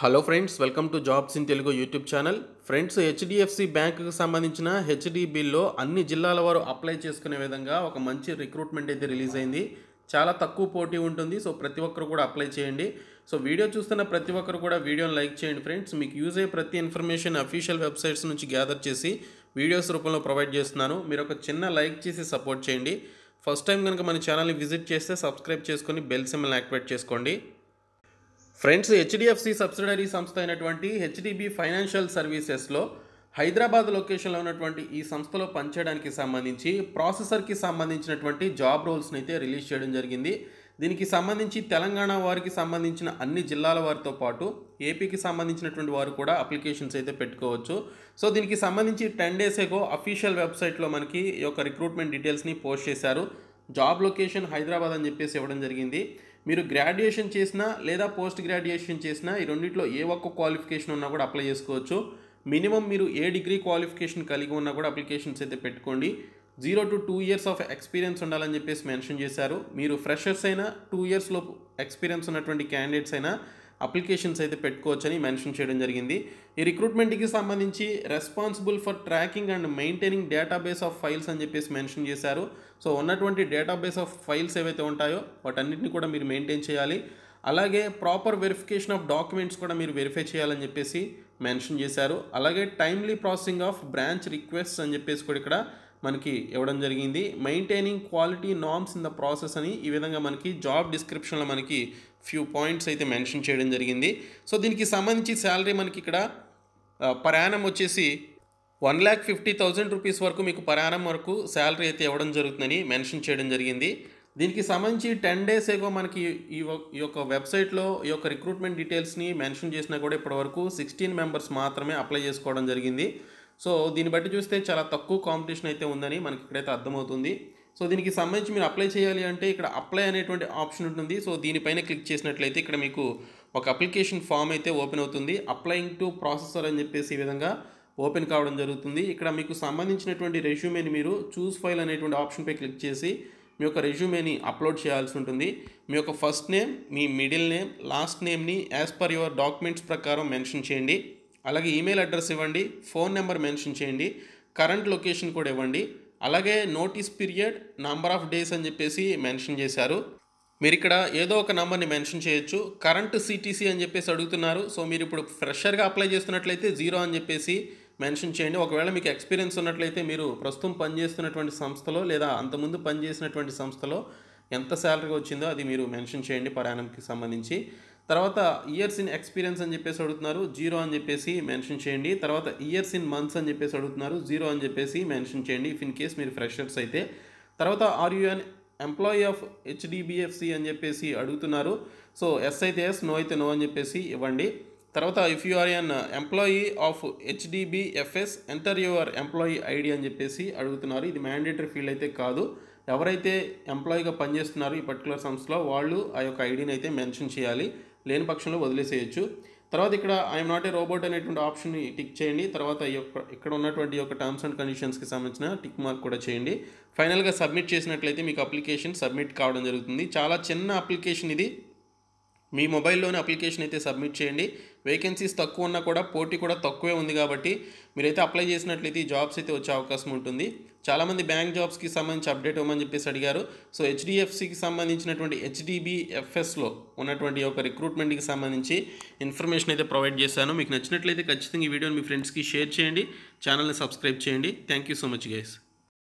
hello friends welcome to jobs in Telugu YouTube channel friends HDFC బ్యాంకుకు సంబంధించిన హెచ్డిబిల్లో అన్ని జిల్లాల వారు అప్లై చేసుకునే విధంగా ఒక మంచి రిక్రూట్మెంట్ అయితే రిలీజ్ అయింది చాలా తక్కువ పోటీ ఉంటుంది సో ప్రతి ఒక్కరు కూడా అప్లై చేయండి సో వీడియో చూస్తున్న ప్రతి ఒక్కరు కూడా వీడియోని లైక్ చేయండి ఫ్రెండ్స్ మీకు యూజ్ అయ్యే ప్రతి ఇన్ఫర్మేషన్ అఫీషియల్ వెబ్సైట్స్ నుంచి గ్యాదర్ చేసి వీడియోస్ రూపంలో ప్రొవైడ్ చేస్తున్నాను మీరు ఒక చిన్న లైక్ చేసి సపోర్ట్ చేయండి ఫస్ట్ టైం కనుక మన ఛానల్ని విజిట్ చేస్తే సబ్స్క్రైబ్ చేసుకొని బెల్ సిమ్మల్ని యాక్టివేట్ చేసుకోండి ఫ్రెండ్స్ హెచ్డిఎఫ్సి సబ్సిడరీ సంస్థ అయినటువంటి హెచ్డిబి ఫైనాన్షియల్ సర్వీసెస్లో హైదరాబాద్ లొకేషన్లో ఉన్నటువంటి ఈ సంస్థలో పనిచేయడానికి సంబంధించి ప్రాసెసర్కి సంబంధించినటువంటి జాబ్ రోల్స్ని అయితే రిలీజ్ చేయడం జరిగింది దీనికి సంబంధించి తెలంగాణ వారికి సంబంధించిన అన్ని జిల్లాల వారితో పాటు ఏపీకి సంబంధించినటువంటి వారు కూడా అప్లికేషన్స్ అయితే పెట్టుకోవచ్చు సో దీనికి సంబంధించి టెన్ డేస్ ఎగో అఫీషియల్ వెబ్సైట్లో మనకి ఈ యొక్క రిక్రూట్మెంట్ డీటెయిల్స్ని పోస్ట్ చేశారు జాబ్ లొకేషన్ హైదరాబాద్ అని చెప్పేసి ఇవ్వడం జరిగింది మీరు గ్రాడ్యుయేషన్ చేసినా లేదా పోస్ట్ గ్రాడ్యుయేషన్ చేసినా ఈ రెండింటిలో ఏ ఒక్క క్వాలిఫికేషన్ ఉన్నా కూడా అప్లై చేసుకోవచ్చు మినిమం మీరు ఏ డిగ్రీ క్వాలిఫికేషన్ కలిగి ఉన్నా కూడా అప్లికేషన్స్ అయితే పెట్టుకోండి zero to two years of experience ఉండాలని చెప్పేసి మెన్షన్ చేశారు మీరు ఫ్రెషర్స్ అయినా టూ ఇయర్స్లో ఎక్స్పీరియన్స్ ఉన్నటువంటి క్యాండిడేట్స్ అయినా అప్లికేషన్స్ అయితే పెట్టుకోవచ్చని మెన్షన్ చేయడం జరిగింది ఈ రిక్రూట్మెంట్కి సంబంధించి responsible for tracking and maintaining database of files అని చెప్పేసి మెన్షన్ చేశారు సో ఉన్నటువంటి డేటాబేస్ ఆఫ్ ఫైల్స్ ఏవైతే ఉంటాయో వాటన్నిటిని కూడా మీరు మెయింటైన్ చేయాలి అలాగే ప్రాపర్ వెరిఫికేషన్ ఆఫ్ డాక్యుమెంట్స్ కూడా మీరు వెరిఫై చేయాలని చెప్పేసి మెన్షన్ చేశారు అలాగే timely processing of branch request అని చెప్పేసి కూడా ఇక్కడ మనకి ఇవ్వడం జరిగింది maintaining quality norms in the process అని ఈ విధంగా మనకి జాబ్ డిస్క్రిప్షన్లో మనకి ఫ్యూ పాయింట్స్ అయితే మెన్షన్ చేయడం జరిగింది సో దీనికి సంబంధించి శాలరీ మనకి ఇక్కడ పరాణం వచ్చేసి one lakh fifty thousand rupees వరకు మీకు పరాణం వరకు శాలరీ అయితే ఇవ్వడం జరుగుతుందని మెన్షన్ చేయడం జరిగింది దీనికి సంబంధించి టెన్ డేస్ ఏగో మనకి ఈ యొక్క వెబ్సైట్లో ఈ యొక్క రిక్రూట్మెంట్ డీటెయిల్స్ని మెన్షన్ చేసినా కూడా ఇప్పటివరకు సిక్స్టీన్ మెంబర్స్ మాత్రమే అప్లై చేసుకోవడం జరిగింది సో దీన్ని బట్టి చూస్తే చాలా తక్కువ కాంపిటీషన్ అయితే ఉందని మనకి ఇక్కడైతే అర్థమవుతుంది సో దీనికి సంబంధించి మీరు అప్లై చేయాలి అంటే ఇక్కడ అప్లై అనేటువంటి ఆప్షన్ ఉంటుంది సో దీనిపైన క్లిక్ చేసినట్లయితే ఇక్కడ మీకు ఒక అప్లికేషన్ ఫామ్ అయితే ఓపెన్ అవుతుంది అప్లయింగ్ టు ప్రాసెసర్ అని చెప్పేసి ఈ విధంగా ఓపెన్ కావడం జరుగుతుంది ఇక్కడ మీకు సంబంధించినటువంటి రెజ్యూమేని మీరు చూస్ ఫైల్ అనేటువంటి ఆప్షన్పై క్లిక్ చేసి మీ యొక్క రెజ్యూమేని అప్లోడ్ చేయాల్సి ఉంటుంది మీ యొక్క ఫస్ట్ నేమ్ మీ మిడిల్ నేమ్ లాస్ట్ నేమ్ని యాజ్ పర్ యువర్ డాక్యుమెంట్స్ ప్రకారం మెన్షన్ చేయండి అలాగే ఈమెయిల్ అడ్రస్ ఇవ్వండి ఫోన్ నెంబర్ మెన్షన్ చేయండి కరెంట్ లొకేషన్ కూడా ఇవ్వండి అలాగే notice period number of days అని చెప్పేసి మెన్షన్ చేశారు మీరు ఇక్కడ ఏదో ఒక నంబర్ని మెన్షన్ చేయొచ్చు కరెంట్ సిటీసీ అని చెప్పేసి అడుగుతున్నారు సో మీరు ఇప్పుడు ఫ్రెషర్గా అప్లై చేస్తున్నట్లయితే జీరో అని చెప్పేసి మెన్షన్ చేయండి ఒకవేళ మీకు ఎక్స్పీరియన్స్ ఉన్నట్లయితే మీరు ప్రస్తుతం పనిచేస్తున్నటువంటి సంస్థలో లేదా అంతకుముందు పనిచేసినటువంటి సంస్థలో ఎంత శాలరీ వచ్చిందో అది మీరు మెన్షన్ చేయండి ప్రయాణంకి సంబంధించి తర్వాత ఇయర్స్ ఇన్ ఎక్స్పీరియన్స్ అని చెప్పేసి అడుగుతున్నారు జీరో అని చెప్పేసి మెన్షన్ చేయండి తర్వాత ఇయర్స్ ఇన్ మంత్స్ అని చెప్పేసి అడుగుతున్నారు జీరో అని చెప్పేసి మెన్షన్ చేయండి ఇఫ్ ఇన్ కేస్ మీరు ఫ్రెషర్స్ అయితే తర్వాత are you an employee of HDBFC అని చెప్పేసి అడుగుతున్నారు సో ఎస్ అయితే ఎస్ నో అయితే నో అని చెప్పేసి ఇవ్వండి తర్వాత if you are an employee of HDBFS enter your employee ID అని చెప్పేసి అడుగుతున్నారు ఇది మ్యాండేటరీ ఫీల్డ్ అయితే కాదు ఎవరైతే ఎంప్లాయీగా పనిచేస్తున్నారో ఈ పర్టికులర్ సంస్థలో వాళ్ళు ఆ యొక్క ఐడిని అయితే మెన్షన్ చేయాలి లేని పక్షంలో వదిలేసేయచ్చు తర్వాత ఇక్కడ ఐఎమ్ నాట్ ఏ రోబోట్ అనేటువంటి ఆప్షన్ని టిక్ చేయండి తర్వాత ఈ యొక్క ఇక్కడ ఉన్నటువంటి యొక్క టర్మ్స్ అండ్ కండిషన్స్కి సంబంధించిన టిక్ మార్క్ కూడా చేయండి ఫైనల్గా సబ్మిట్ చేసినట్లయితే మీకు అప్లికేషన్ సబ్మిట్ కావడం జరుగుతుంది చాలా చిన్న అప్లికేషన్ ఇది మీ మొబైల్లోనే అప్లికేషన్ అయితే సబ్మిట్ చేయండి వేకెన్సీస్ తక్కువ ఉన్నా కూడా పోటీ కూడా తక్కువే ఉంది కాబట్టి మీరైతే అప్లై చేసినట్లయితే ఈ జాబ్స్ అయితే వచ్చే అవకాశం ఉంటుంది చాలామంది బ్యాంక్ జాబ్స్కి సంబంధించి అప్డేట్ ఇవ్వమని చెప్పేసి అడిగారు సో హెచ్డిఎఫ్సికి సంబంధించినటువంటి హెచ్డిబిఎఫ్ఎస్లో ఉన్నటువంటి ఒక రిక్రూట్మెంట్కి సంబంధించి ఇన్ఫర్మేషన్ అయితే ప్రొవైడ్ చేశాను మీకు నచ్చినట్లయితే ఖచ్చితంగా ఈ వీడియోని మీ ఫ్రెండ్స్కి షేర్ చేయండి ఛానల్ని సబ్స్క్రైబ్ చేయండి thank you so much guys